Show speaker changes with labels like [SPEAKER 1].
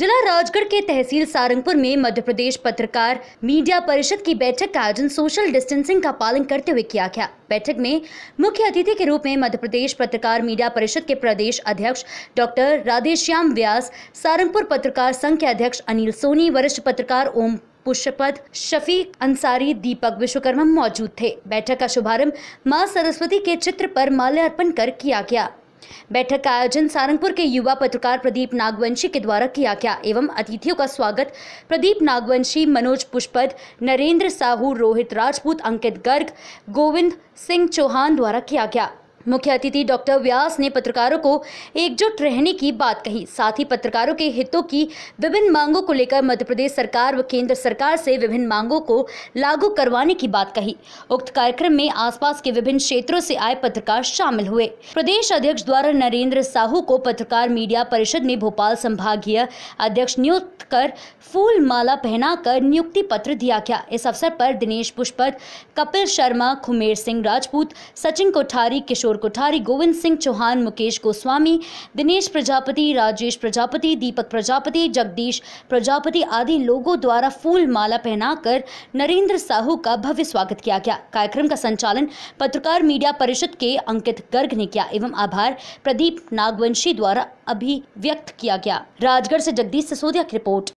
[SPEAKER 1] जिला राजगढ़ के तहसील सारंगपुर में मध्य प्रदेश पत्रकार मीडिया परिषद की बैठक का आयोजन सोशल डिस्टेंसिंग का पालन करते हुए किया गया बैठक में मुख्य अतिथि के रूप में मध्य प्रदेश पत्रकार मीडिया परिषद के प्रदेश अध्यक्ष डॉक्टर राधेश्याम व्यास सारंगपुर पत्रकार संघ के अध्यक्ष अनिल सोनी वरिष्ठ पत्रकार ओम पुष्यपद शफीक अंसारी दीपक विश्वकर्मा मौजूद थे बैठक का शुभारंभ माँ सरस्वती के चित्र पर माल्यार्पण कर किया गया बैठक का आयोजन सारंगपुर के युवा पत्रकार प्रदीप नागवंशी के द्वारा किया गया एवं अतिथियों का स्वागत प्रदीप नागवंशी मनोज पुष्पद नरेंद्र साहू रोहित राजपूत अंकित गर्ग गोविंद सिंह चौहान द्वारा किया गया मुख्य अतिथि डॉक्टर व्यास ने पत्रकारों को एकजुट रहने की बात कही साथ ही पत्रकारों के हितों की विभिन्न मांगों को लेकर मध्य प्रदेश सरकार व केंद्र सरकार से विभिन्न मांगों को लागू करवाने की बात कही उक्त कार्यक्रम में आसपास के विभिन्न क्षेत्रों से आए पत्रकार शामिल हुए प्रदेश अध्यक्ष द्वारा नरेंद्र साहू को पत्रकार मीडिया परिषद में भोपाल संभागीय अध्यक्ष नियुक्त कर फूल माला पहनाकर नियुक्ति पत्र दिया गया इस अवसर पर दिनेश पुष्पत कपिल शर्मा खुमेर सिंह राजपूत सचिन कोठारी किशोर कोठारी गोविंद सिंह चौहान मुकेश गोस्वामी दिनेश प्रजापति राजेश प्रजापति दीपक प्रजापति जगदीश प्रजापति आदि लोगों द्वारा फूल माला पहनाकर नरेंद्र साहू का भव्य स्वागत किया गया कार्यक्रम का संचालन पत्रकार मीडिया परिषद के अंकित गर्ग ने किया एवं आभार प्रदीप नागवंशी द्वारा अभिव्यक्त किया गया राजगढ़ से जगदीश सिसोदिया की रिपोर्ट